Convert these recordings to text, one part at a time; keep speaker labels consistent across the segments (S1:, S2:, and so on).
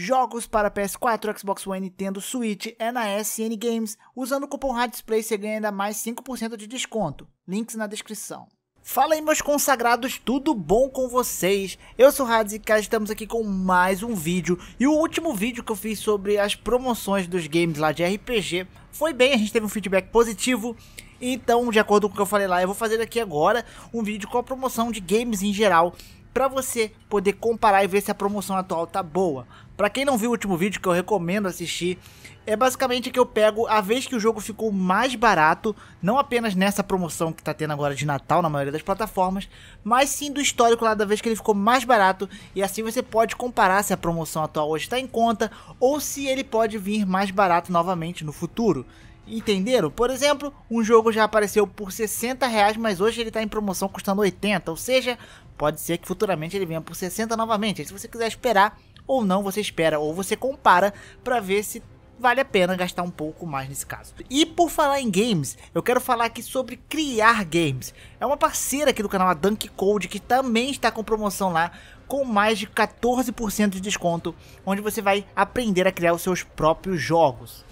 S1: Jogos para PS4, Xbox One, Nintendo Switch é na SN Games. Usando o cupom Display você ganha ainda mais 5% de desconto. Links na descrição. Fala aí meus consagrados, tudo bom com vocês? Eu sou o Radzika, estamos aqui com mais um vídeo. E o último vídeo que eu fiz sobre as promoções dos games lá de RPG foi bem, a gente teve um feedback positivo. Então, de acordo com o que eu falei lá, eu vou fazer aqui agora um vídeo com a promoção de games em geral para você poder comparar e ver se a promoção atual tá boa. Para quem não viu o último vídeo que eu recomendo assistir, é basicamente que eu pego a vez que o jogo ficou mais barato, não apenas nessa promoção que tá tendo agora de Natal na maioria das plataformas, mas sim do histórico lá da vez que ele ficou mais barato, e assim você pode comparar se a promoção atual hoje está em conta ou se ele pode vir mais barato novamente no futuro. Entenderam? Por exemplo, um jogo já apareceu por 60 reais, mas hoje ele está em promoção custando 80, ou seja, pode ser que futuramente ele venha por 60 novamente. se você quiser esperar, ou não você espera, ou você compara para ver se vale a pena gastar um pouco mais nesse caso. E por falar em games, eu quero falar aqui sobre criar games. É uma parceira aqui do canal, a Dunk Code, que também está com promoção lá, com mais de 14% de desconto, onde você vai aprender a criar os seus próprios jogos.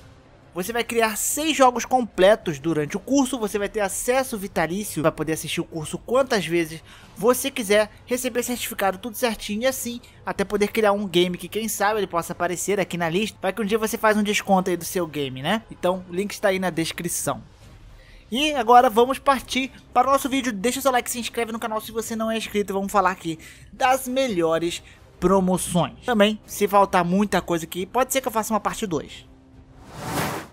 S1: Você vai criar seis jogos completos durante o curso, você vai ter acesso vitalício, vai poder assistir o curso quantas vezes você quiser, receber certificado tudo certinho e assim, até poder criar um game que quem sabe ele possa aparecer aqui na lista, vai que um dia você faz um desconto aí do seu game, né? Então, o link está aí na descrição. E agora vamos partir para o nosso vídeo. Deixa seu like, se inscreve no canal se você não é inscrito. Vamos falar aqui das melhores promoções. Também, se faltar muita coisa aqui, pode ser que eu faça uma parte 2.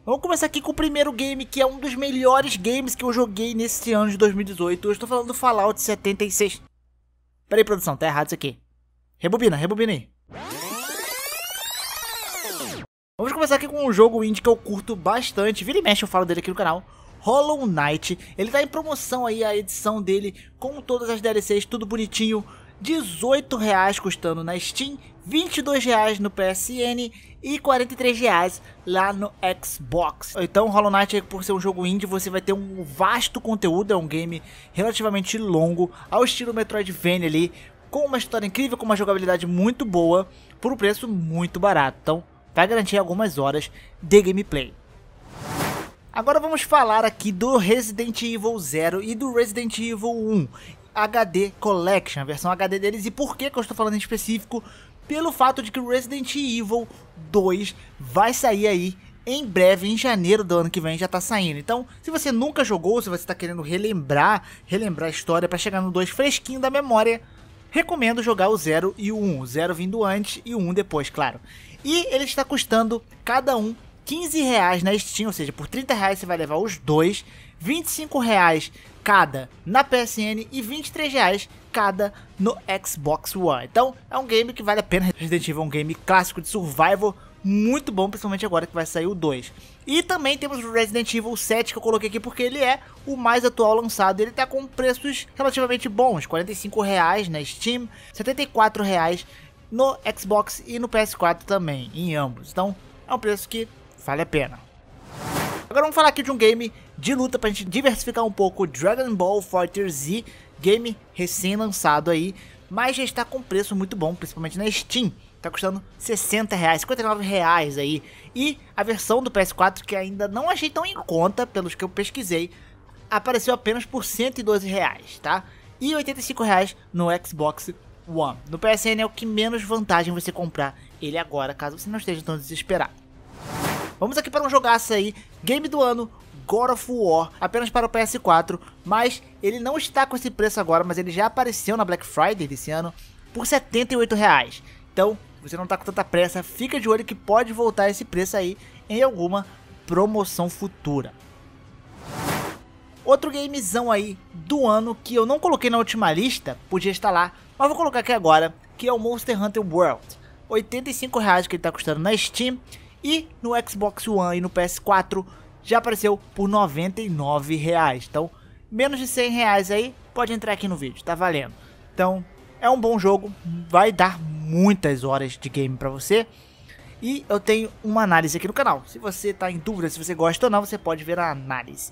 S1: Vamos começar aqui com o primeiro game, que é um dos melhores games que eu joguei nesse ano de 2018. Eu estou falando do Fallout 76. Pera aí, produção, tá errado isso aqui. Rebobina, rebobina aí. Vamos começar aqui com um jogo indie que eu curto bastante. Vira e mexe, eu falo dele aqui no canal. Hollow Knight. Ele tá em promoção aí, a edição dele, com todas as DLCs, tudo bonitinho. R$18,00 custando na Steam R$ no PSN e R$ lá no Xbox. Então, Hollow Knight, por ser um jogo indie, você vai ter um vasto conteúdo, é um game relativamente longo, ao estilo Metroidvania ali, com uma história incrível, com uma jogabilidade muito boa, por um preço muito barato. Então, vai garantir algumas horas de gameplay. Agora vamos falar aqui do Resident Evil 0 e do Resident Evil 1. HD Collection, a versão HD deles. E por que, que eu estou falando em específico? pelo fato de que Resident Evil 2 vai sair aí em breve, em janeiro do ano que vem já tá saindo. Então, se você nunca jogou, se você tá querendo relembrar, relembrar a história para chegar no 2 fresquinho da memória, recomendo jogar o 0 e o 1. Um. O 0 vindo antes e o 1 um depois, claro. E ele está custando cada um 15 reais na Steam, ou seja, por 30 reais você vai levar os dois, 25 reais cada na PSN e 23 reais cada no Xbox One. Então é um game que vale a pena. Resident Evil é um game clássico de survival, muito bom, principalmente agora que vai sair o 2. E também temos o Resident Evil 7 que eu coloquei aqui porque ele é o mais atual lançado. Ele está com preços relativamente bons, R$ reais na Steam, R$ reais no Xbox e no PS4 também, em ambos. Então é um preço que Vale a pena. Agora vamos falar aqui de um game de luta pra gente diversificar um pouco Dragon Ball Fighter Z, game recém-lançado aí, mas já está com preço muito bom, principalmente na Steam. Tá custando 60 reais, 59 reais aí. E a versão do PS4 que ainda não achei tão em conta, pelos que eu pesquisei, apareceu apenas por 112 reais, tá? E 85 reais no Xbox One. No PSN é o que menos vantagem você comprar ele agora, caso você não esteja tão desesperado. Vamos aqui para um jogaço aí, game do ano, God of War, apenas para o PS4, mas ele não está com esse preço agora, mas ele já apareceu na Black Friday desse ano por R$ 78 reais. Então, você não está com tanta pressa, fica de olho que pode voltar esse preço aí em alguma promoção futura. Outro gamezão aí do ano que eu não coloquei na última lista, podia estar lá, mas vou colocar aqui agora, que é o Monster Hunter World. R$ 85 reais que ele está custando na Steam e no Xbox One e no PS4 já apareceu por 99 reais. Então, menos de 100 reais aí, pode entrar aqui no vídeo, tá valendo. Então, é um bom jogo, vai dar muitas horas de game para você. E eu tenho uma análise aqui no canal. Se você está em dúvida se você gosta ou não, você pode ver a análise.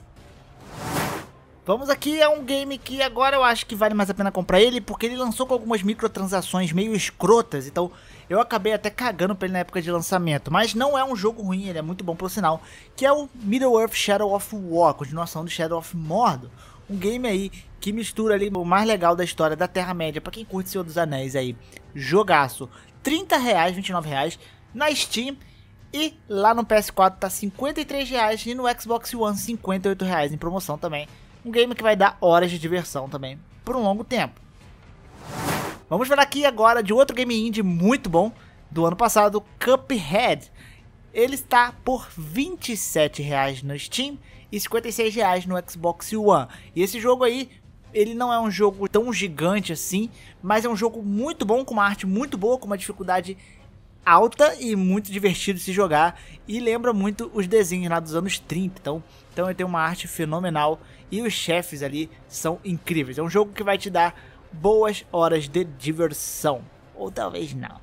S1: Vamos aqui a é um game que agora eu acho que vale mais a pena comprar ele, porque ele lançou com algumas microtransações meio escrotas, então eu acabei até cagando pra ele na época de lançamento. Mas não é um jogo ruim, ele é muito bom por sinal, que é o Middle-earth Shadow of War, continuação do Shadow of Mordor. Um game aí que mistura ali o mais legal da história da Terra-média, para quem curte Senhor dos Anéis aí, jogaço. R$30,00, R$29,00 na Steam e lá no PS4 tá R$53,00 e no Xbox One R$58,00 em promoção também. Um game que vai dar horas de diversão também, por um longo tempo. Vamos falar aqui agora de outro game indie muito bom do ano passado, Cuphead. Ele está por R$ 27 no Steam e R$ 56 no Xbox One. E esse jogo aí, ele não é um jogo tão gigante assim, mas é um jogo muito bom, com uma arte muito boa, com uma dificuldade alta e muito divertido de se jogar. E lembra muito os desenhos lá dos anos 30. Então, então ele tem uma arte fenomenal e os chefes ali são incríveis. É um jogo que vai te dar boas horas de diversão, ou talvez não.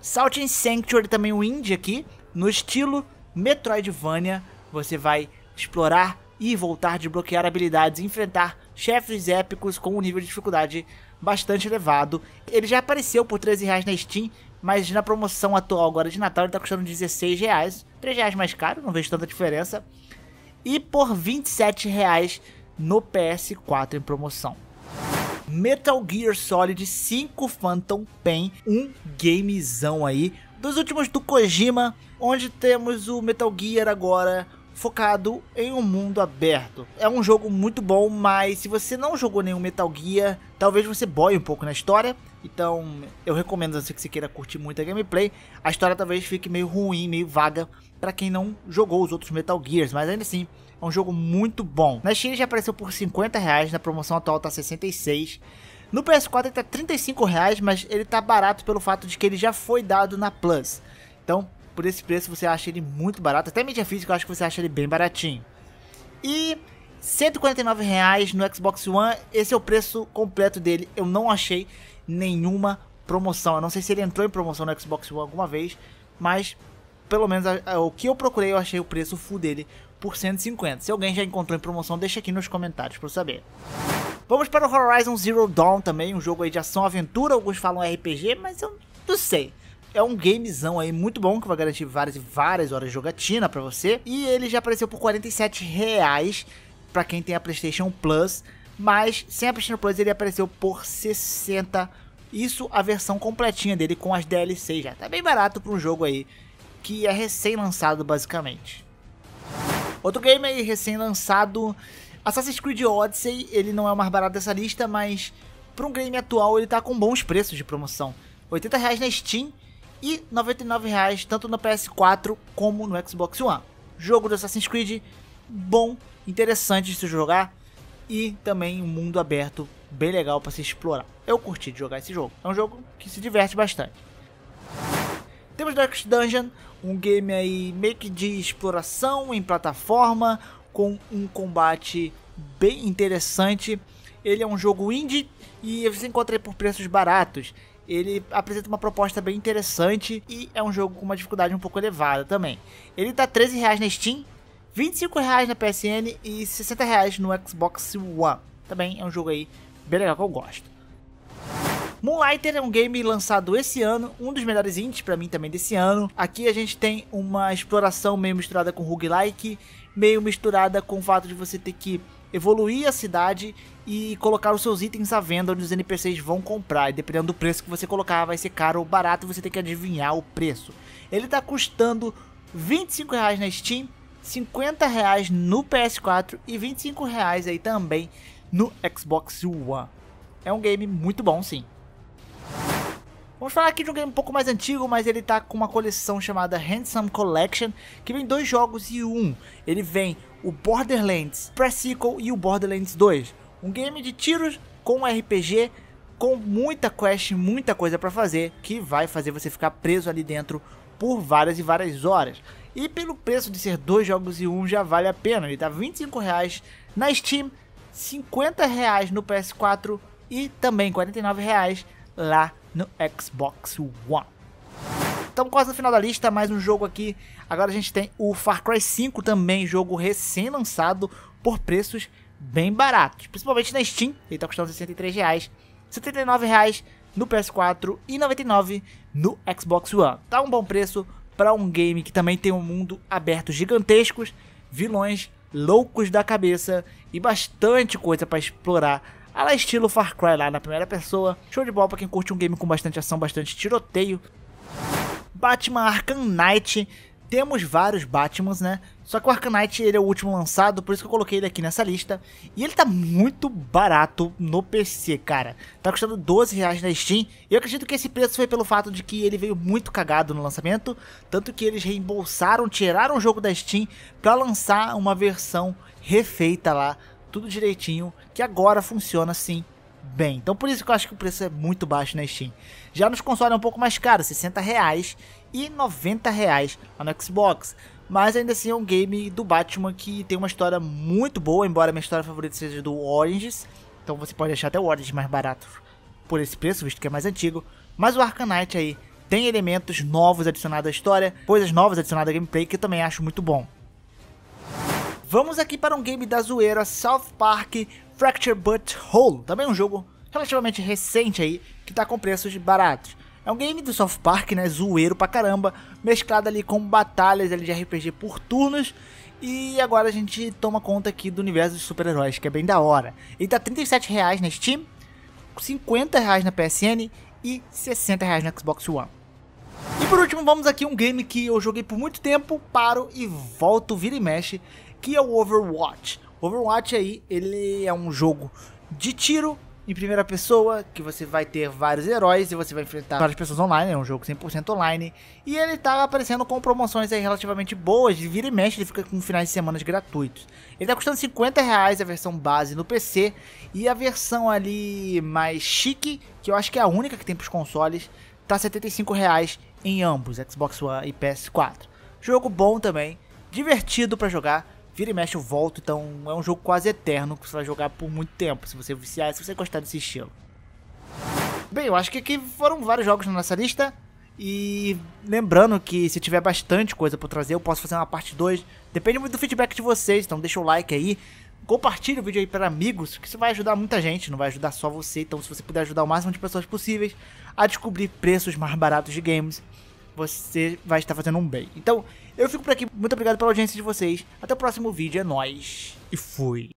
S1: Salt in Sanctuary também um indie aqui, no estilo Metroidvania, você vai explorar e voltar de bloquear habilidades, enfrentar chefes épicos com um nível de dificuldade bastante elevado. Ele já apareceu por 13 reais na Steam, mas na promoção atual agora de Natal ele está custando 16 reais, 3 reais mais caro, não vejo tanta diferença e por R$ 27,00 no PS4 em promoção. Metal Gear Solid 5 Phantom Pain, um gamezão aí, dos últimos do Kojima, onde temos o Metal Gear agora focado em um mundo aberto. É um jogo muito bom, mas se você não jogou nenhum Metal Gear, talvez você boie um pouco na história. Então, eu recomendo você que se queira curtir muito a gameplay. A história talvez fique meio ruim, meio vaga para quem não jogou os outros Metal Gears, mas ainda assim, é um jogo muito bom. Na Steam já apareceu por 50 reais, na promoção atual tá 66. No PS4 ele tá 35 reais, mas ele tá barato pelo fato de que ele já foi dado na Plus. Então, por esse preço você acha ele muito barato. Até mídia física eu acho que você acha ele bem baratinho. E 149 reais no Xbox One, esse é o preço completo dele. Eu não achei nenhuma promoção. Eu não sei se ele entrou em promoção no Xbox One alguma vez, mas pelo menos a, a, o que eu procurei, eu achei o preço full dele por 150. Se alguém já encontrou em promoção, deixa aqui nos comentários para eu saber. Vamos para o Horizon Zero Dawn também, um jogo aí de ação-aventura, alguns falam RPG, mas eu não sei é um gamezão aí muito bom que vai garantir várias e várias horas de jogatina para você. E ele já apareceu por R$ reais para quem tem a PlayStation Plus. Mas sem a PlayStation Plus ele apareceu por 60. Isso a versão completinha dele com as DLCs já. Tá bem barato para um jogo aí que é recém-lançado basicamente. Outro game aí recém-lançado, Assassin's Creed Odyssey, ele não é o mais barato dessa lista, mas para um game atual ele tá com bons preços de promoção. R$ 80,00 na Steam e R$ 99,00 tanto no PS4 como no Xbox One. Jogo do Assassin's Creed bom, interessante de se jogar, e também um mundo aberto bem legal para se explorar. Eu curti de jogar esse jogo. É um jogo que se diverte bastante. Temos Darkest Dungeon, um game aí meio que de exploração em plataforma com um combate bem interessante. Ele é um jogo indie e você encontra ele por preços baratos. Ele apresenta uma proposta bem interessante e é um jogo com uma dificuldade um pouco elevada também. Ele tá R$13 na Steam, 25 reais na PSN e 60 reais no Xbox One. Também é um jogo aí bem legal que eu gosto. Moonlighter é um game lançado esse ano, um dos melhores indies para mim também desse ano. Aqui a gente tem uma exploração meio misturada com roguelike, meio misturada com o fato de você ter que evoluir a cidade e colocar os seus itens à venda onde os NPCs vão comprar. E dependendo do preço que você colocar, vai ser caro ou barato, você tem que adivinhar o preço. Ele está custando R$ reais na Steam 50 reais no PS4 e 25 reais aí também no Xbox One. É um game muito bom sim. Vamos falar aqui de um game um pouco mais antigo, mas ele tá com uma coleção chamada Handsome Collection, que vem dois jogos e um. Ele vem o Borderlands Press sequel e o Borderlands 2. Um game de tiros com RPG, com muita quest, muita coisa para fazer, que vai fazer você ficar preso ali dentro por várias e várias horas. E pelo preço de ser dois jogos e um já vale a pena. Ele tá R$ na Steam, R$ no PS4 e também R$ lá no Xbox One. Estamos quase no final da lista, mais um jogo aqui. Agora a gente tem o Far Cry 5 também, jogo recém-lançado por preços bem baratos. Principalmente na Steam, ele tá custando R$ 63, reais, 79 reais no PS4 e R$ 99 no Xbox One. Tá um bom preço para um game que também tem um mundo aberto gigantescos, vilões loucos da cabeça e bastante coisa para explorar. A lá estilo Far Cry lá na primeira pessoa. Show de bola para quem curte um game com bastante ação, bastante tiroteio. Batman Arkham Knight temos vários Batmans, né? Só que o Arcanite ele é o último lançado, por isso que eu coloquei ele aqui nessa lista. E ele tá muito barato no PC, cara. Tá custando 12 reais na Steam. E eu acredito que esse preço foi pelo fato de que ele veio muito cagado no lançamento. Tanto que eles reembolsaram, tiraram o jogo da Steam para lançar uma versão refeita lá. Tudo direitinho, que agora funciona sim bem. Então por isso que eu acho que o preço é muito baixo na Steam. Já nos consoles é um pouco mais caro, 60 reais e 90 reais no Xbox. Mas ainda assim é um game do Batman que tem uma história muito boa, embora minha história favorita seja do Oranges. Então você pode achar até o Oranges mais barato por esse preço, visto que é mais antigo. Mas o Arcanite aí tem elementos novos adicionados à história, coisas novas adicionadas à gameplay que eu também acho muito bom. Vamos aqui para um game da zoeira South Park Fracture But hole, também um jogo relativamente recente aí, que tá com preços baratos. É um game do Soft Park, né, zoeiro pra caramba, mesclado ali com batalhas ali de RPG por turnos, e agora a gente toma conta aqui do universo dos super-heróis, que é bem da hora. Ele tá R$37,00 na Steam, R$50,00 na PSN e R$60,00 na Xbox One. E por último, vamos aqui um game que eu joguei por muito tempo, paro e volto, vira e mexe, que é o Overwatch. Overwatch aí, ele é um jogo de tiro em primeira pessoa, que você vai ter vários heróis e você vai enfrentar várias pessoas online, é um jogo 100% online, e ele tá aparecendo com promoções aí relativamente boas, de vira e mexe, ele fica com finais de semana gratuitos. Ele tá custando 50 reais a versão base no PC, e a versão ali mais chique, que eu acho que é a única que tem pros consoles, tá 75 reais em ambos, Xbox One e PS4. Jogo bom também, divertido para jogar, vira e mexe eu volto, então é um jogo quase eterno que você vai jogar por muito tempo, se você viciar, se você gostar desse estilo. Bem, eu acho que aqui foram vários jogos na nossa lista. E lembrando que se tiver bastante coisa para trazer, eu posso fazer uma parte 2. Depende muito do feedback de vocês, então deixa o like aí. compartilha o vídeo aí para amigos, que isso vai ajudar muita gente, não vai ajudar só você. Então, se você puder ajudar o máximo de pessoas possíveis a descobrir preços mais baratos de games, você vai estar fazendo um bem. Então, eu fico por aqui. Muito obrigado pela audiência de vocês. Até o próximo vídeo. É nóis. E fui.